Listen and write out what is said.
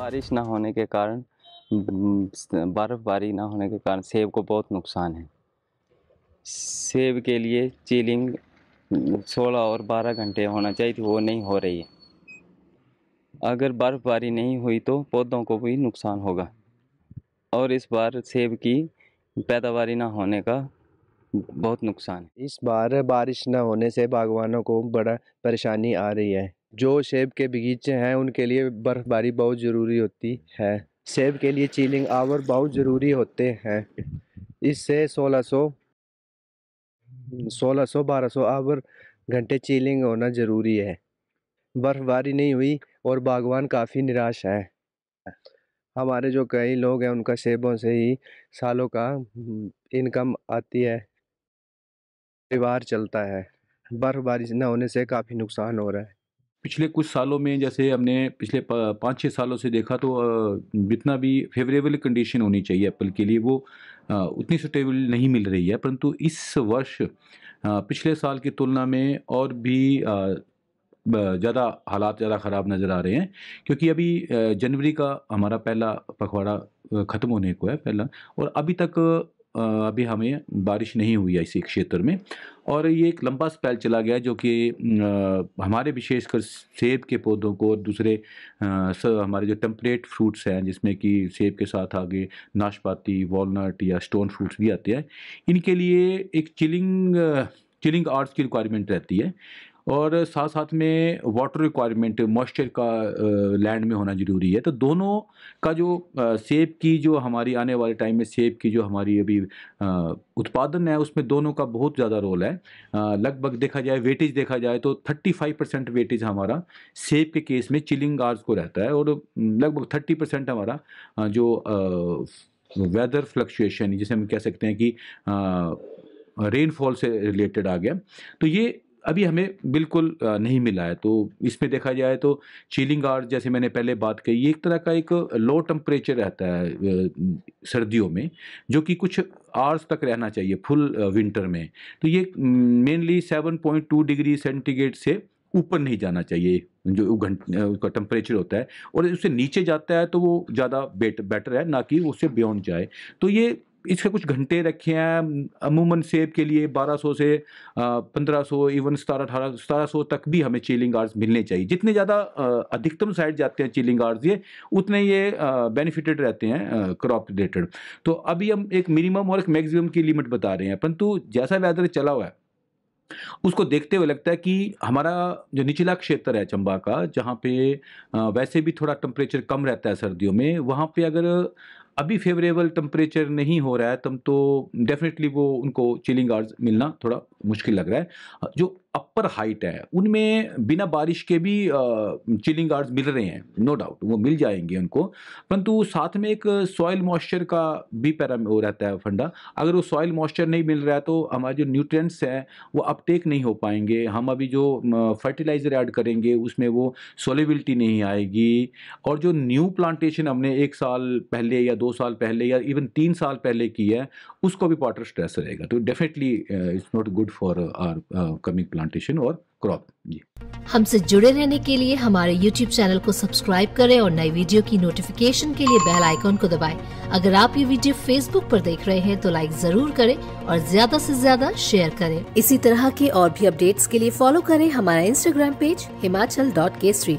बारिश ना होने के कारण बर्फ़बारी ना होने के कारण सेब को बहुत नुकसान है सेब के लिए चीलिंग 16 और 12 घंटे होना चाहिए थी तो वो नहीं हो रही है अगर बर्फ़बारी नहीं हुई तो पौधों को भी नुकसान होगा और इस बार सेब की पैदावारी ना होने का बहुत नुकसान है इस बार बारिश न होने से बागवानों को बड़ा परेशानी आ रही है जो सेब के बगीचे हैं उनके लिए बर्फ़बारी बहुत ज़रूरी होती है सेब के लिए चीलिंग आवर बहुत ज़रूरी होते हैं इससे 1600 1600-1200 आवर घंटे चीलिंग होना ज़रूरी है बर्फ़बारी नहीं हुई और बागवान काफ़ी निराश हैं हमारे जो कई लोग हैं उनका सेबों से ही सालों का हम्म, इनकम आती है परिवार चलता है बर्फ़बारी न होने से काफ़ी नुकसान हो रहा है पिछले कुछ सालों में जैसे हमने पिछले पाँच छः सालों से देखा तो जितना भी फेवरेबल कंडीशन होनी चाहिए एप्पल के लिए वो उतनी सुटेबल नहीं मिल रही है परंतु इस वर्ष पिछले साल की तुलना में और भी ज़्यादा हालात ज़्यादा ख़राब नज़र आ रहे हैं क्योंकि अभी जनवरी का हमारा पहला पखवाड़ा ख़त्म होने को है पहला और अभी तक अभी हमें बारिश नहीं हुई है इसी क्षेत्र में और ये एक लंबा स्पेल चला गया जो कि हमारे विशेषकर सेब के पौधों को और दूसरे हमारे जो टेम्परेट फ्रूट्स हैं जिसमें कि सेब के साथ आगे नाशपाती वॉलनट या स्टोन फ्रूट्स भी आते हैं इनके लिए एक चिलिंग चिलिंग आर्ट्स की रिक्वायरमेंट रहती है और साथ साथ में वाटर रिक्वायरमेंट मॉइस्चर का लैंड में होना ज़रूरी है तो दोनों का जो सेब की जो हमारी आने वाले टाइम में सेब की जो हमारी अभी उत्पादन है उसमें दोनों का बहुत ज़्यादा रोल है लगभग देखा जाए वेटेज देखा जाए तो 35 परसेंट वेटेज हमारा सेब के केस में चिलिंग आर्स को रहता है और लगभग 30 परसेंट हमारा जो वेदर फ्लक्चुएशन जिसे हम कह सकते हैं कि रेनफॉल से रिलेटेड आ गया तो ये अभी हमें बिल्कुल नहीं मिला है तो इसमें देखा जाए तो चीलिंग आर्स जैसे मैंने पहले बात कही एक तरह का एक लो टम्परेचर रहता है सर्दियों में जो कि कुछ आर्स तक रहना चाहिए फुल विंटर में तो ये मेनली 7.2 डिग्री सेंटीग्रेड से ऊपर नहीं जाना चाहिए जो घंट उसका टेम्परेचर होता है और उससे नीचे जाता है तो वो ज़्यादा बेट बेटर है ना कि उससे बियॉन्ड जाए तो ये इसके कुछ घंटे रखे हैं अमूमन सेब के लिए 1200 से 1500 इवन सतारह अठारह सतारह सौ तक भी हमें चीलिंग आर्ट्स मिलने चाहिए जितने ज़्यादा अधिकतम साइड जाते हैं चीलिंग आर्ट्स ये उतने ये बेनिफिटेड रहते हैं क्रॉप रिलेटेड तो अभी हम एक मिनिमम और एक मैक्सिमम की लिमिट बता रहे हैं परंतु जैसा वेदर चला हुआ है उसको देखते हुए लगता है कि हमारा जो निचला क्षेत्र है चंबा का जहाँ पे वैसे भी थोड़ा टेम्परेचर कम रहता है सर्दियों में वहाँ पे अगर अभी फेवरेबल टेम्परेचर नहीं हो रहा है तब तो डेफिनेटली वो उनको चिलिंग आर्स मिलना थोड़ा मुश्किल लग रहा है जो अपर हाइट है उनमें बिना बारिश के भी चिलिंग गार्ड्स मिल रहे हैं नो डाउट वो मिल जाएंगे उनको परंतु साथ में एक सॉयल मॉइस्चर का भी पैरा वो रहता है फंडा अगर वो सॉयल मॉइस्चर नहीं मिल रहा है तो हमारे जो न्यूट्रिएंट्स हैं वो अपटेक नहीं हो पाएंगे हम अभी जो फर्टिलाइज़र ऐड करेंगे उसमें वो सोलेबिलिटी नहीं आएगी और जो न्यू प्लांटेशन हमने एक साल पहले या दो साल पहले या इवन तीन साल पहले की है उसको भी वाटर स्ट्रेस रहेगा तो definitely it's not good for our coming plant plantation और क्रॉप जी हमसे जुड़े रहने के लिए हमारे YouTube चैनल को सब्सक्राइब करें और नई वीडियो की नोटिफिकेशन के लिए बेल आइकॉन को दबाएं। अगर आप ये वीडियो Facebook पर देख रहे हैं तो लाइक जरूर करें और ज्यादा से ज्यादा शेयर करें इसी तरह के और भी अपडेट्स के लिए फॉलो करें हमारा Instagram page Himachal dot Kesari